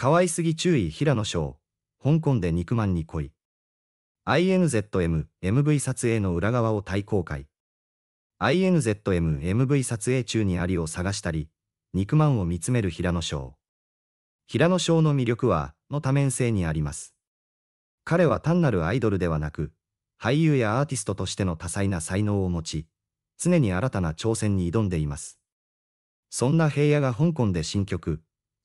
可愛すぎ注意平野翔。香港で肉まんに来い。INZM、MV 撮影の裏側を大公開。INZM、MV 撮影中にアリを探したり、肉まんを見つめる平野翔。平野翔の魅力は、の多面性にあります。彼は単なるアイドルではなく、俳優やアーティストとしての多彩な才能を持ち、常に新たな挑戦に挑んでいます。そんな平野が香港で新曲、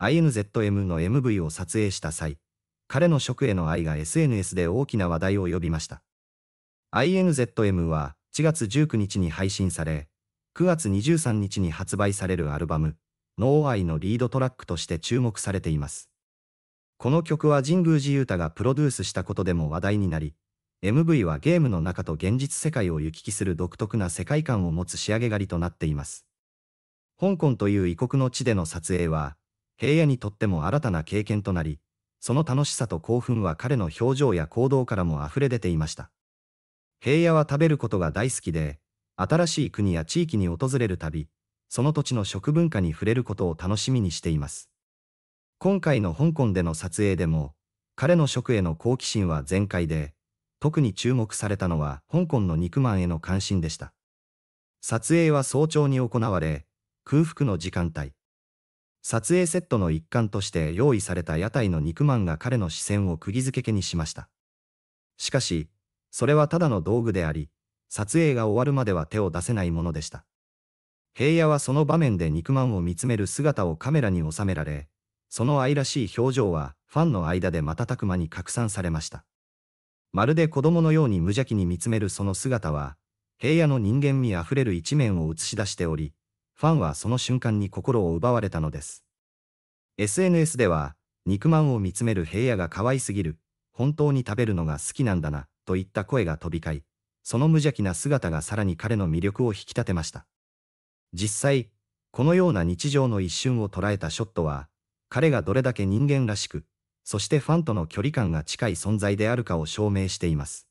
INZM の MV を撮影した際、彼の食への愛が SNS で大きな話題を呼びました。INZM は4月19日に配信され、9月23日に発売されるアルバム、ノーアイのリードトラックとして注目されています。この曲は神宮寺勇太がプロデュースしたことでも話題になり、MV はゲームの中と現実世界を行き来する独特な世界観を持つ仕上げ狩りとなっています。香港という異国の地での撮影は、平野にとっても新たな経験となり、その楽しさと興奮は彼の表情や行動からも溢れ出ていました。平野は食べることが大好きで、新しい国や地域に訪れるたび、その土地の食文化に触れることを楽しみにしています。今回の香港での撮影でも、彼の食への好奇心は全開で、特に注目されたのは香港の肉まんへの関心でした。撮影は早朝に行われ、空腹の時間帯、撮影セットの一環として用意された屋台の肉まんが彼の視線を釘付けにしました。しかし、それはただの道具であり、撮影が終わるまでは手を出せないものでした。平野はその場面で肉まんを見つめる姿をカメラに収められ、その愛らしい表情はファンの間で瞬く間に拡散されました。まるで子供のように無邪気に見つめるその姿は、平野の人間味あふれる一面を映し出しており、ファンはその瞬間に心を奪われたのです。SNS では、肉まんを見つめる平野が可愛すぎる、本当に食べるのが好きなんだな、といった声が飛び交い、その無邪気な姿がさらに彼の魅力を引き立てました。実際、このような日常の一瞬を捉えたショットは、彼がどれだけ人間らしく、そしてファンとの距離感が近い存在であるかを証明しています。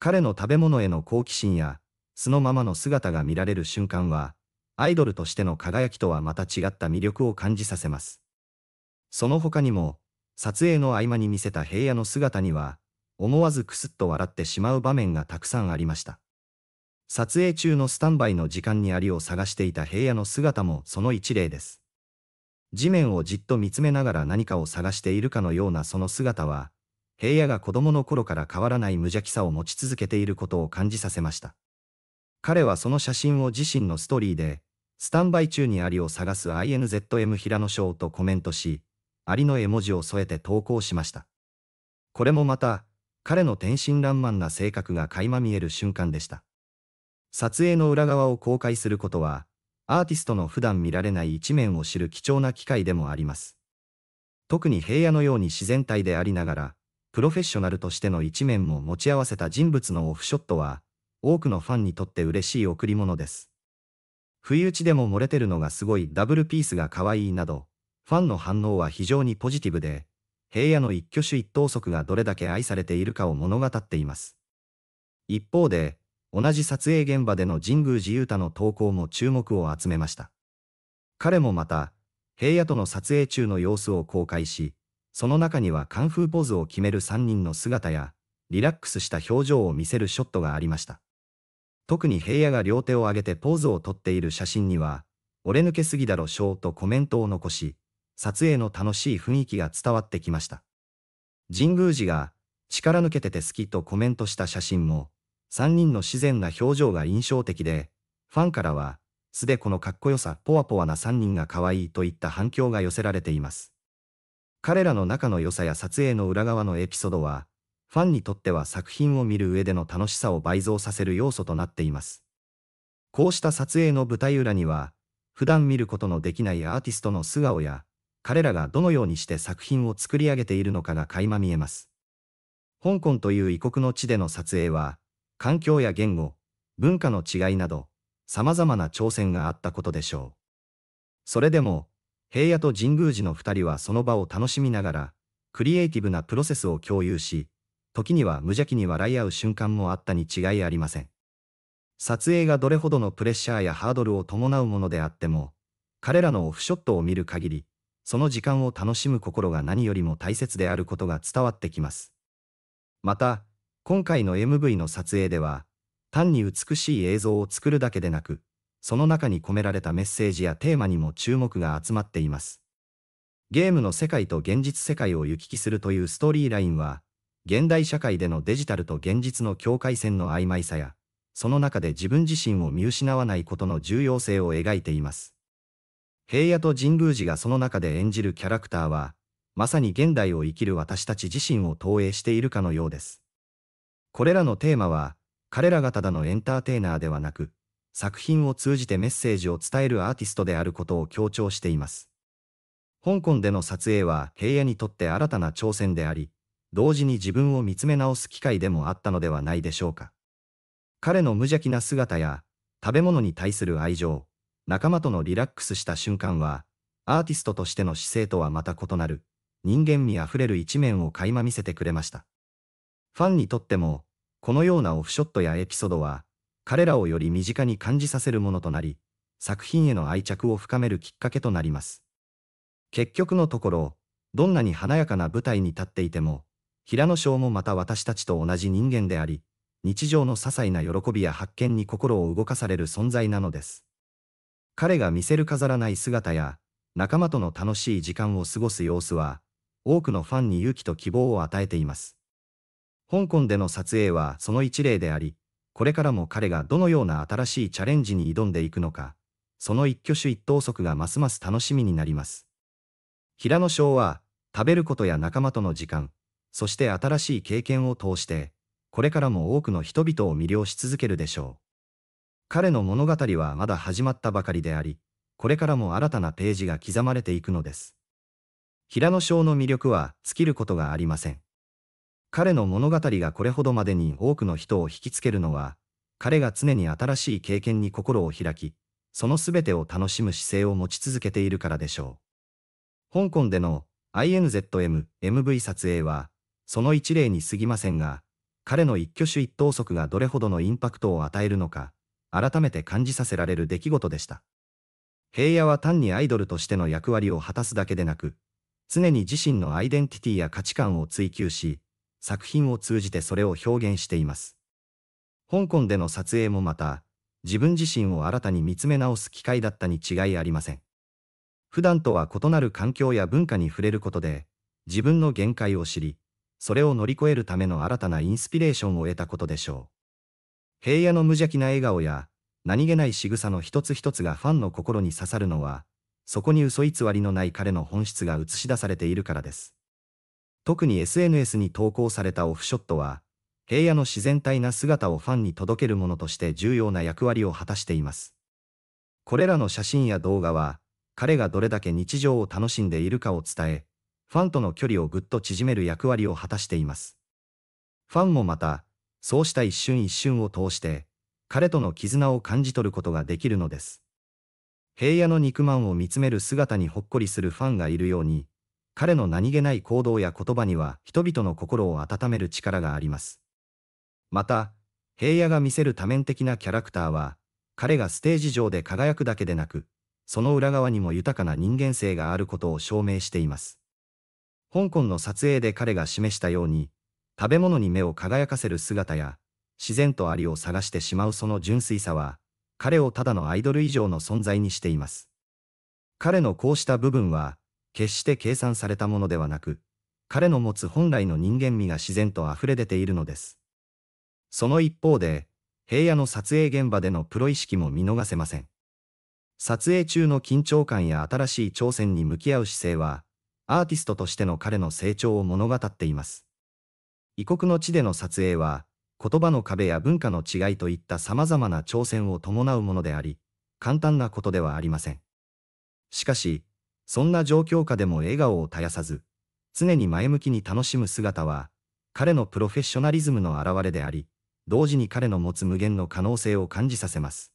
彼の食べ物への好奇心や、素のままの姿が見られる瞬間は、アイドルとしての輝きとはまた違った魅力を感じさせます。その他にも、撮影の合間に見せた平野の姿には、思わずくすっと笑ってしまう場面がたくさんありました。撮影中のスタンバイの時間にアリを探していた平野の姿もその一例です。地面をじっと見つめながら何かを探しているかのようなその姿は、平野が子供の頃から変わらない無邪気さを持ち続けていることを感じさせました。彼はその写真を自身のストーリーで、スタンバイ中にアリを探す INZM 平野翔とコメントし、アリの絵文字を添えて投稿しました。これもまた、彼の天真爛漫な性格が垣間見える瞬間でした。撮影の裏側を公開することは、アーティストの普段見られない一面を知る貴重な機会でもあります。特に平野のように自然体でありながら、プロフェッショナルとしての一面も持ち合わせた人物のオフショットは、多くのファンにとって嬉しい贈り物です。不意打ちでも漏れてるのがすごいダブルピースが可愛いなど、ファンの反応は非常にポジティブで、平野の一挙手一投足がどれだけ愛されているかを物語っています。一方で、同じ撮影現場での神宮寺勇太の投稿も注目を集めました。彼もまた、平野との撮影中の様子を公開し、その中にはカンフーポーズを決める3人の姿や、リラックスした表情を見せるショットがありました。特に平野が両手を挙げてポーズをとっている写真には、俺抜けすぎだろショーとコメントを残し、撮影の楽しい雰囲気が伝わってきました。神宮寺が、力抜けてて好きとコメントした写真も、三人の自然な表情が印象的で、ファンからは、すでこのかっこよさ、ポワポワな三人が可愛いといった反響が寄せられています。彼らの仲の良さや撮影の裏側のエピソードは、ファンにとっては作品を見る上での楽しさを倍増させる要素となっています。こうした撮影の舞台裏には、普段見ることのできないアーティストの素顔や、彼らがどのようにして作品を作り上げているのかが垣間見えます。香港という異国の地での撮影は、環境や言語、文化の違いなど、様々な挑戦があったことでしょう。それでも、平野と神宮寺の2人はその場を楽しみながら、クリエイティブなプロセスを共有し、時には無邪気に笑い合う瞬間もあったに違いありません。撮影がどれほどのプレッシャーやハードルを伴うものであっても、彼らのオフショットを見る限り、その時間を楽しむ心が何よりも大切であることが伝わってきます。また、今回の MV の撮影では、単に美しい映像を作るだけでなく、その中に込められたメッセージやテーマにも注目が集まっています。ゲームの世界と現実世界を行き来するというストーリーラインは、現代社会でのデジタルと現実の境界線の曖昧さや、その中で自分自身を見失わないことの重要性を描いています。平野と神宮寺がその中で演じるキャラクターは、まさに現代を生きる私たち自身を投影しているかのようです。これらのテーマは、彼らがただのエンターテイナーではなく、作品を通じてメッセージを伝えるアーティストであることを強調しています。香港での撮影は平野にとって新たな挑戦であり、同時に自分を見つめ直す機会でもあったのではないでしょうか。彼の無邪気な姿や、食べ物に対する愛情、仲間とのリラックスした瞬間は、アーティストとしての姿勢とはまた異なる、人間味あふれる一面を垣間見せてくれました。ファンにとっても、このようなオフショットやエピソードは、彼らをより身近に感じさせるものとなり、作品への愛着を深めるきっかけとなります。結局のところ、どんなに華やかな舞台に立っていても、平野翔もまた私たちと同じ人間であり、日常の些細な喜びや発見に心を動かされる存在なのです。彼が見せる飾らない姿や、仲間との楽しい時間を過ごす様子は、多くのファンに勇気と希望を与えています。香港での撮影はその一例であり、これからも彼がどのような新しいチャレンジに挑んでいくのか、その一挙手一投足がますます楽しみになります。平野翔は、食べることや仲間との時間、そして新しい経験を通して、これからも多くの人々を魅了し続けるでしょう。彼の物語はまだ始まったばかりであり、これからも新たなページが刻まれていくのです。平野翔の魅力は尽きることがありません。彼の物語がこれほどまでに多くの人を引きつけるのは、彼が常に新しい経験に心を開き、その全てを楽しむ姿勢を持ち続けているからでしょう。香港での INZM、MV 撮影は、その一例に過ぎませんが、彼の一挙手一投足がどれほどのインパクトを与えるのか、改めて感じさせられる出来事でした。平野は単にアイドルとしての役割を果たすだけでなく、常に自身のアイデンティティや価値観を追求し、作品を通じてそれを表現しています。香港での撮影もまた、自分自身を新たに見つめ直す機会だったに違いありません。普段とは異なる環境や文化に触れることで、自分の限界を知り、それを乗り越えるための新たなインスピレーションを得たことでしょう。平野の無邪気な笑顔や、何気ない仕草の一つ一つがファンの心に刺さるのは、そこに嘘偽りのない彼の本質が映し出されているからです。特に SNS に投稿されたオフショットは、平野の自然体な姿をファンに届けるものとして重要な役割を果たしています。これらの写真や動画は、彼がどれだけ日常を楽しんでいるかを伝え、ファンとの距離をぐっと縮める役割を果たしています。ファンもまた、そうした一瞬一瞬を通して、彼との絆を感じ取ることができるのです。平野の肉まんを見つめる姿にほっこりするファンがいるように、彼の何気ない行動や言葉には人々の心を温める力があります。また、平野が見せる多面的なキャラクターは、彼がステージ上で輝くだけでなく、その裏側にも豊かな人間性があることを証明しています。香港の撮影で彼が示したように、食べ物に目を輝かせる姿や、自然とアリを探してしまうその純粋さは、彼をただのアイドル以上の存在にしています。彼のこうした部分は、決して計算されたものではなく、彼の持つ本来の人間味が自然と溢れ出ているのです。その一方で、平野の撮影現場でのプロ意識も見逃せません。撮影中の緊張感や新しい挑戦に向き合う姿勢は、アーティストとしての彼の成長を物語っています。異国の地での撮影は、言葉の壁や文化の違いといった様々な挑戦を伴うものであり、簡単なことではありません。しかし、そんな状況下でも笑顔を絶やさず、常に前向きに楽しむ姿は、彼のプロフェッショナリズムの表れであり、同時に彼の持つ無限の可能性を感じさせます。